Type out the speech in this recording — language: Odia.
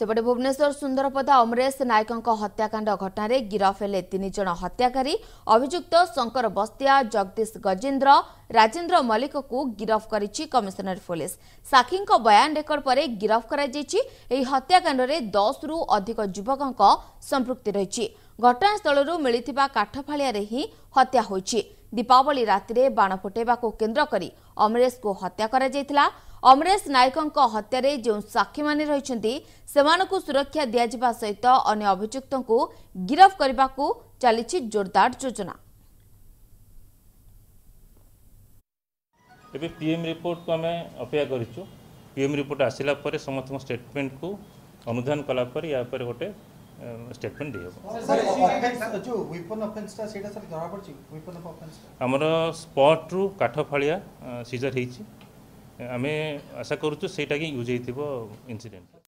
ସେପଟେ ଭୁବନେଶ୍ୱର ସୁନ୍ଦରପଦା ଅମରେଶ ନାୟକଙ୍କ ହତ୍ୟାକାଣ୍ଡ ଘଟଣାରେ ଗିରଫ ହେଲେ ତିନି ଜଣ ହତ୍ୟାକାରୀ ଅଭିଯୁକ୍ତ ଶଙ୍କର ବସ୍ତିଆ ଜଗଦୀଶ ଗଜେନ୍ଦ୍ର ରାଜେନ୍ଦ୍ର ମଲ୍ଲିକକୁ ଗିରଫ କରିଛି କମିଶନର ପୁଲିସ୍ ସାକ୍ଷୀଙ୍କ ବୟାନ ରେକର୍ଡ ପରେ ଗିରଫ କରାଯାଇଛି ଏହି ହତ୍ୟାକାଣ୍ଡରେ ଦଶରୁ ଅଧିକ ଯୁବକଙ୍କ ସମ୍ପୃକ୍ତି ରହିଛି ଘଟଣାସ୍ଥଳରୁ ମିଳିଥିବା କାଠ ଫାଳିଆରେ ହିଁ ହତ୍ୟା ହୋଇଛି ଦୀପାବଳି ରାତିରେ ବାଣ ଫୁଟାଇବାକୁ କେନ୍ଦ୍ର କରି ଅମରେଶଙ୍କୁ ହତ୍ୟା କରାଯାଇଥିଲା ଅମରେଶ ନାୟକଙ୍କ ହତ୍ୟାରେ ଯେଉଁ ସାକ୍ଷୀମାନେ ରହିଛନ୍ତି ସେମାନଙ୍କୁ ସୁରକ୍ଷା ଦିଆଯିବା ସହିତ ଅନ୍ୟ ଅଭିଯୁକ୍ତଙ୍କୁ ଗିରଫ କରିବାକୁ ଚାଲିଛି ଜୋରଦାର ଯୋଜନା ଏବେ ପିଏମ୍ ରିପୋର୍ଟକୁ ଆମେ ଅପେକ୍ଷା କରିଛୁ ପିଏମ୍ ରିପୋର୍ଟ ଆସିଲା ପରେ ସମସ୍ତଙ୍କ ଷ୍ଟେଟମେଣ୍ଟକୁ ଅନୁଧ୍ୟାନ କଲା ପରେ ଏହା ଉପରେ ଗୋଟେ ଷ୍ଟେଟମେଣ୍ଟ ଦେଇହେବ ଆମର ସ୍ପଟ୍ରୁ କାଠ ଫାଳିଆ ସିଜର ହେଇଛି ଆମେ ଆଶା କରୁଛୁ ସେଇଟା ହିଁ ୟୁଜ୍ ହେଇଥିବ ଇନସିଡେଣ୍ଟ